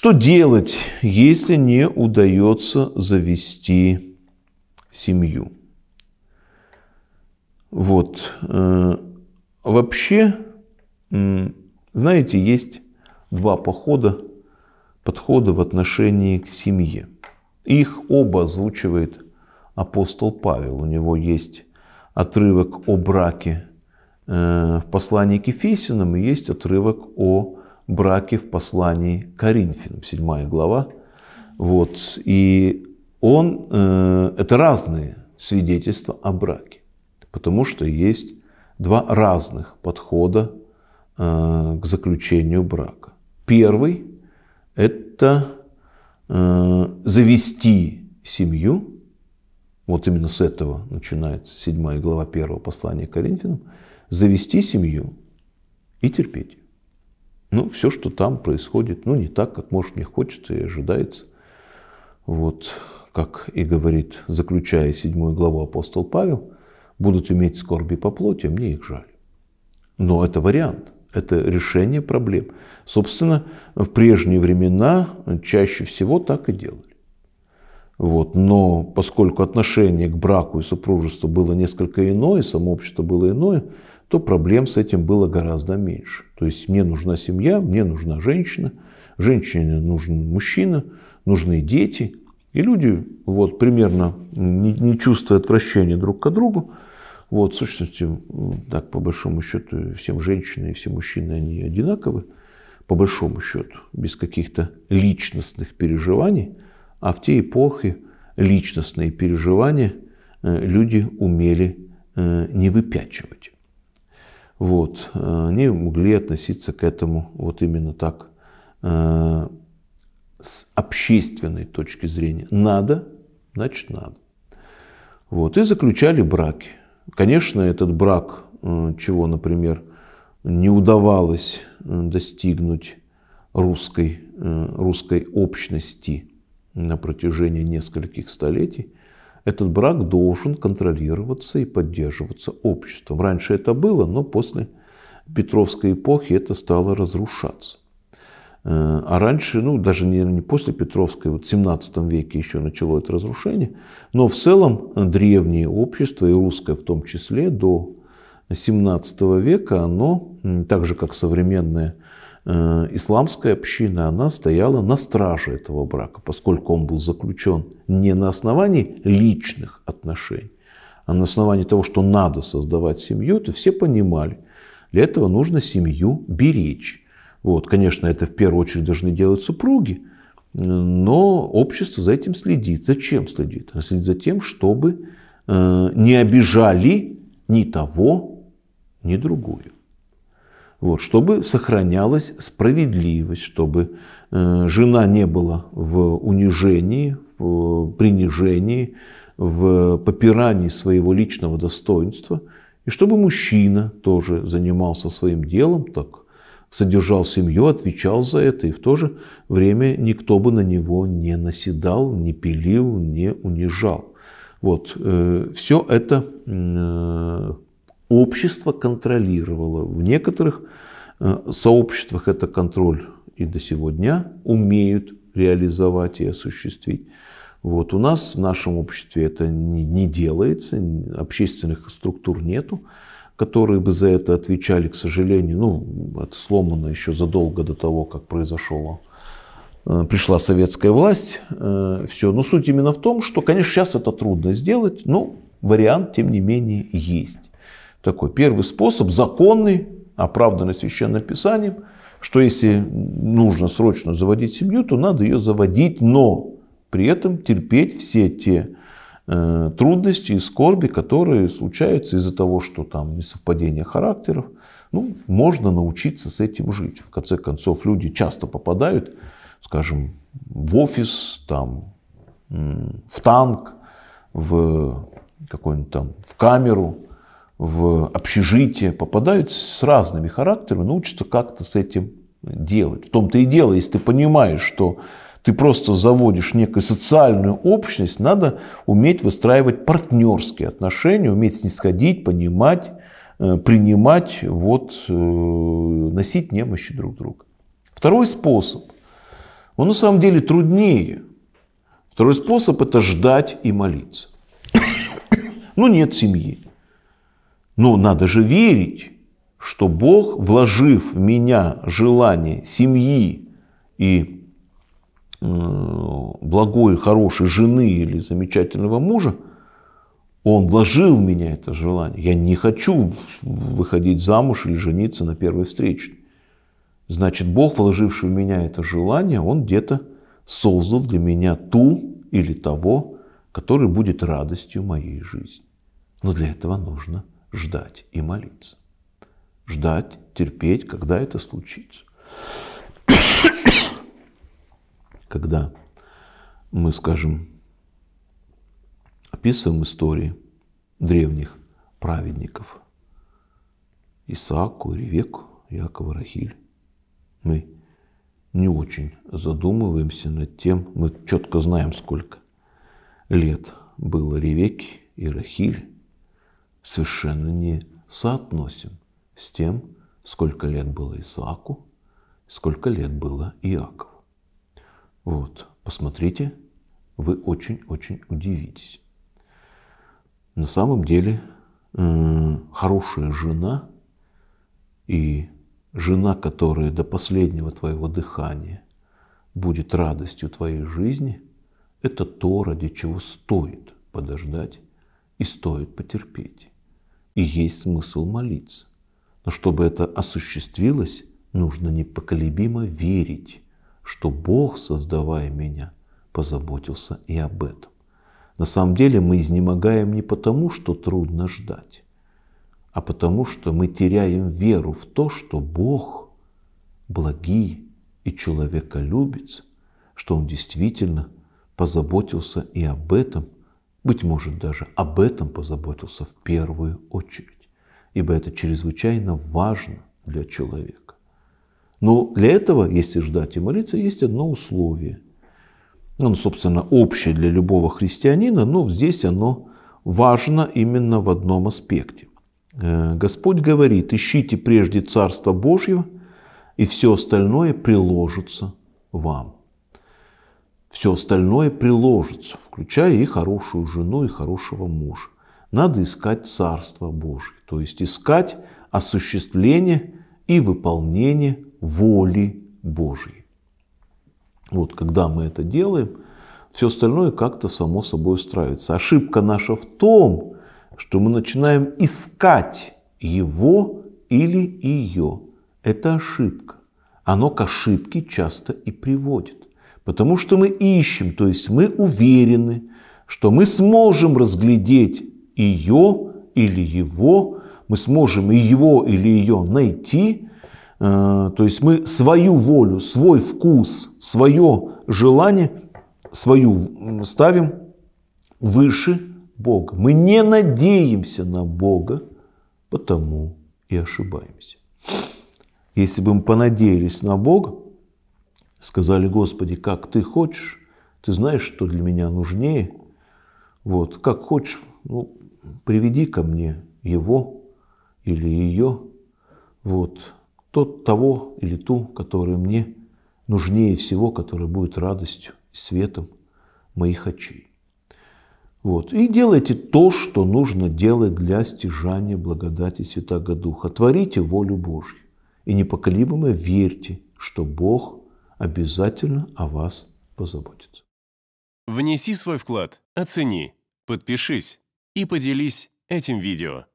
Что делать, если не удается завести семью? Вот. Э, вообще, знаете, есть два похода, подхода в отношении к семье. Их оба озвучивает апостол Павел. У него есть отрывок о браке э, в послании к Ефесиным и есть отрывок о браке в послании Коринфянам, 7 глава. Вот. И он, э, это разные свидетельства о браке, потому что есть два разных подхода э, к заключению брака. Первый – это э, завести семью, вот именно с этого начинается 7 глава 1 послания Коринфянам, завести семью и терпеть. Ну, все, что там происходит, ну, не так, как, может, не хочется и ожидается. Вот, как и говорит, заключая седьмую главу апостол Павел, будут иметь скорби по плоти, а мне их жаль. Но это вариант, это решение проблем. Собственно, в прежние времена чаще всего так и делали. Вот. Но поскольку отношение к браку и супружеству было несколько иное, само общество было иное, то проблем с этим было гораздо меньше. То есть мне нужна семья, мне нужна женщина, женщине нужен мужчина, нужны дети. И люди вот примерно не, не чувствуя отвращения друг к другу, вот, в сущности, так, по большому счету, всем женщины и все мужчины, они одинаковы, по большому счету, без каких-то личностных переживаний. А в те эпохи личностные переживания э, люди умели э, не выпячивать. Вот. Э, они могли относиться к этому вот именно так, э, с общественной точки зрения. Надо, значит надо. Вот. И заключали браки. Конечно, этот брак, э, чего, например, не удавалось достигнуть русской, русской общности на протяжении нескольких столетий, этот брак должен контролироваться и поддерживаться обществом. Раньше это было, но после Петровской эпохи это стало разрушаться. Э, а раньше, ну даже, наверное, не после Петровской, вот в 17 веке еще начало это разрушение, но в целом древнее общество, и русское в том числе, до 17 века, оно, так же как современное Э, исламская община, она стояла на страже этого брака, поскольку он был заключен не на основании личных отношений, а на основании того, что надо создавать семью, то все понимали, для этого нужно семью беречь. Вот, конечно, это в первую очередь должны делать супруги, но общество за этим следит. Зачем следит? Оно следит за тем, чтобы э, не обижали ни того, ни другую. Вот, чтобы сохранялась справедливость, чтобы э, жена не была в унижении, в э, принижении, в попирании своего личного достоинства, и чтобы мужчина тоже занимался своим делом, так содержал семью, отвечал за это, и в то же время никто бы на него не наседал, не пилил, не унижал. Вот, э, все это э, общество контролировало. В некоторых э, сообществах это контроль и до сегодня умеют реализовать и осуществить. Вот у нас в нашем обществе это не, не делается, общественных структур нету, которые бы за это отвечали, к сожалению, ну, это сломано еще задолго до того, как произошло э, пришла советская власть, э, все. Но суть именно в том, что, конечно, сейчас это трудно сделать, но вариант, тем не менее, есть такой первый способ, законный, оправданный священным писанием, что если нужно срочно заводить семью, то надо ее заводить, но при этом терпеть все те э, трудности и скорби, которые случаются из-за того, что там несовпадение характеров. Ну, можно научиться с этим жить. В конце концов, люди часто попадают, скажем, в офис, там, в танк, в какой-нибудь там, в камеру, в общежитие, попадают с разными характерами, научатся как-то с этим делать. В том-то и дело, если ты понимаешь, что ты просто заводишь некую социальную общность, надо уметь выстраивать партнерские отношения, уметь снисходить, понимать, э, принимать, вот, э, носить немощи друг друга. Второй способ, он на самом деле труднее. Второй способ – это ждать и молиться. ну, нет семьи. Но надо же верить, что Бог, вложив в меня желание семьи и благой, хорошей жены или замечательного мужа, он вложил в меня это желание. Я не хочу выходить замуж или жениться на первой встрече. Значит, Бог, вложивший в меня это желание, Он где-то создал для меня ту или того, который будет радостью моей жизни. Но для этого нужно ждать и молиться. Ждать, терпеть, когда это случится. Когда мы, скажем, описываем истории древних праведников, Исааку, Ревеку, Якова, Рахиль, мы не очень задумываемся над тем, мы четко знаем, сколько лет было Ревеке и Рахиль, совершенно не соотносим с тем, сколько лет было Исааку, сколько лет было Иакову. Вот, посмотрите, вы очень-очень удивитесь. На самом деле, хорошая жена и жена, которая до последнего твоего дыхания будет радостью твоей жизни, это то, ради чего стоит подождать и стоит потерпеть и есть смысл молиться. Но чтобы это осуществилось, нужно непоколебимо верить, что Бог, создавая меня, позаботился и об этом. На самом деле мы изнемогаем не потому, что трудно ждать, а потому, что мы теряем веру в то, что Бог благий и человека любит, что Он действительно позаботился и об этом – быть может, даже об этом позаботился в первую очередь, ибо это чрезвычайно важно для человека. Но для этого, если ждать и молиться, есть одно условие. Оно, собственно, общее для любого христианина, но здесь оно важно именно в одном аспекте. Э, Господь говорит, ищите прежде Царство Божьего, и все остальное приложится вам. Все остальное приложится, включая и хорошую жену, и хорошего мужа. Надо искать Царство Божье, то есть искать осуществление и выполнение воли Божьей. Вот когда мы это делаем, все остальное как-то само собой устраивается. Ошибка наша в том, что мы начинаем искать его или ее. Это ошибка. Оно к ошибке часто и приводит. Потому что мы ищем, то есть мы уверены, что мы сможем разглядеть ее или его, мы сможем и его или ее найти, э, то есть мы свою волю, свой вкус, свое желание, свою ставим выше Бога. Мы не надеемся на Бога, потому и ошибаемся. Если бы мы понадеялись на Бога, сказали, Господи, как ты хочешь, ты знаешь, что для меня нужнее, вот, как хочешь, ну, приведи ко мне его или ее, вот, тот того или ту, которая мне нужнее всего, которая будет радостью и светом моих очей. Вот. И делайте то, что нужно делать для стяжания благодати Святого Духа. Творите волю Божью. И непоколебимо верьте, что Бог обязательно о вас позаботится. Внеси свой вклад, оцени, подпишись и поделись этим видео.